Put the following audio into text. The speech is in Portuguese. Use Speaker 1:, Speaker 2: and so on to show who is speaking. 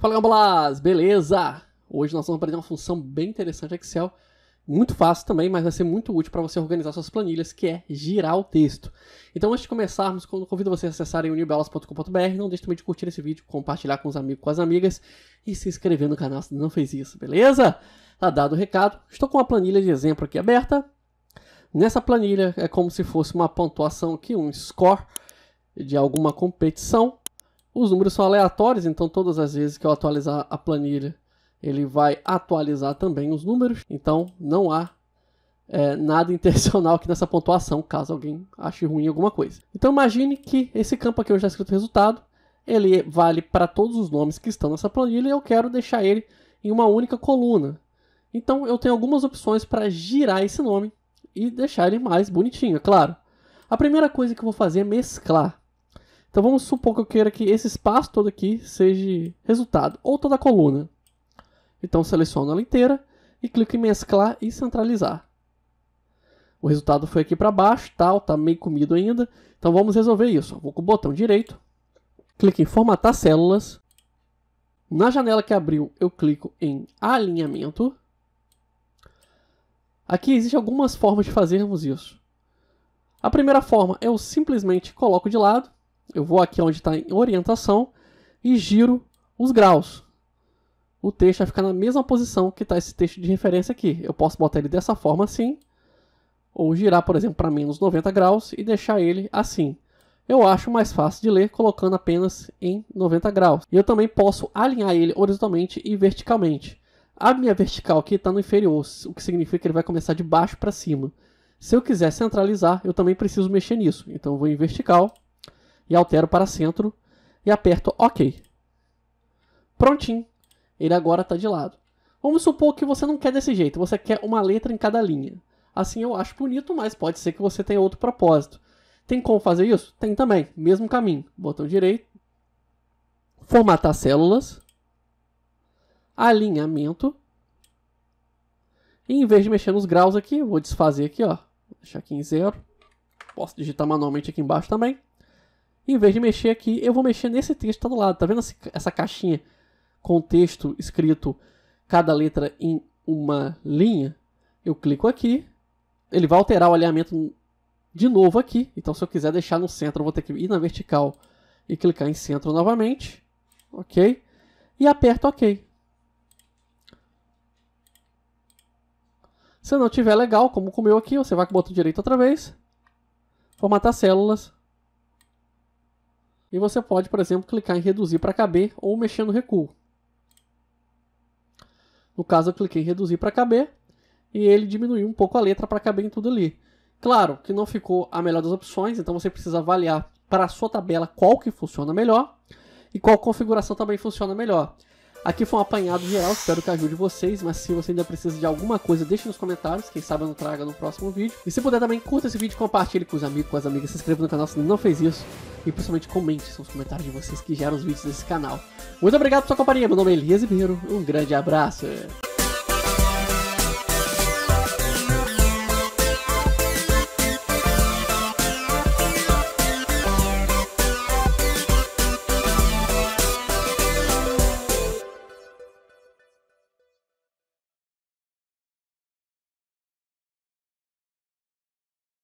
Speaker 1: Fala Gambolas, beleza? Hoje nós vamos aprender uma função bem interessante Excel, muito fácil também, mas vai ser muito útil para você organizar suas planilhas, que é girar o texto. Então antes de começarmos, convido você a acessarem unibelas.com.br. não deixe também de curtir esse vídeo, compartilhar com os amigos, com as amigas e se inscrever no canal se não fez isso, beleza? Tá dado o recado, estou com uma planilha de exemplo aqui aberta. Nessa planilha é como se fosse uma pontuação aqui, um score de alguma competição, os números são aleatórios, então todas as vezes que eu atualizar a planilha, ele vai atualizar também os números. Então não há é, nada intencional aqui nessa pontuação, caso alguém ache ruim alguma coisa. Então imagine que esse campo aqui eu já escrito resultado, ele vale para todos os nomes que estão nessa planilha e eu quero deixar ele em uma única coluna. Então eu tenho algumas opções para girar esse nome e deixar ele mais bonitinho, é claro. A primeira coisa que eu vou fazer é mesclar. Então vamos supor que eu queira que esse espaço todo aqui seja resultado, ou toda a coluna. Então seleciono ela inteira e clico em mesclar e centralizar. O resultado foi aqui para baixo, tal, tá meio comido ainda. Então vamos resolver isso. Vou com o botão direito, clico em formatar células. Na janela que abriu, eu clico em alinhamento. Aqui existem algumas formas de fazermos isso. A primeira forma é eu simplesmente coloco de lado eu vou aqui onde está em orientação e giro os graus. O texto vai ficar na mesma posição que está esse texto de referência aqui. Eu posso botar ele dessa forma assim, ou girar, por exemplo, para menos 90 graus e deixar ele assim. Eu acho mais fácil de ler colocando apenas em 90 graus. E eu também posso alinhar ele horizontalmente e verticalmente. A minha vertical aqui está no inferior, o que significa que ele vai começar de baixo para cima. Se eu quiser centralizar, eu também preciso mexer nisso. Então eu vou em vertical e altero para centro e aperto OK. Prontinho. Ele agora está de lado. Vamos supor que você não quer desse jeito, você quer uma letra em cada linha. Assim eu acho bonito, mas pode ser que você tenha outro propósito. Tem como fazer isso? Tem também, mesmo caminho. Botão direito, formatar células, alinhamento. E em vez de mexer nos graus aqui, vou desfazer aqui, ó. Vou deixar aqui em zero. Posso digitar manualmente aqui embaixo também. Em vez de mexer aqui, eu vou mexer nesse texto que tá do lado. Tá vendo essa caixinha com texto escrito cada letra em uma linha? Eu clico aqui, ele vai alterar o alinhamento de novo aqui. Então, se eu quiser deixar no centro, eu vou ter que ir na vertical e clicar em centro novamente. Ok? E aperto OK. Se não tiver legal, como com o meu aqui, você vai com o botão direito outra vez. Formatar células. E você pode, por exemplo, clicar em reduzir para caber ou mexer no recuo. No caso, eu cliquei em reduzir para caber e ele diminuiu um pouco a letra para caber em tudo ali. Claro que não ficou a melhor das opções, então você precisa avaliar para a sua tabela qual que funciona melhor e qual configuração também funciona melhor. Aqui foi um apanhado geral, espero que ajude vocês, mas se você ainda precisa de alguma coisa, deixe nos comentários, quem sabe eu não traga no próximo vídeo. E se puder também, curta esse vídeo, compartilhe com os amigos, com as amigas, se inscreva no canal se não fez isso. E principalmente comente, são os comentários de vocês que geram os vídeos desse canal. Muito obrigado pela sua companhia, meu nome é Elias Ribeiro, um grande abraço!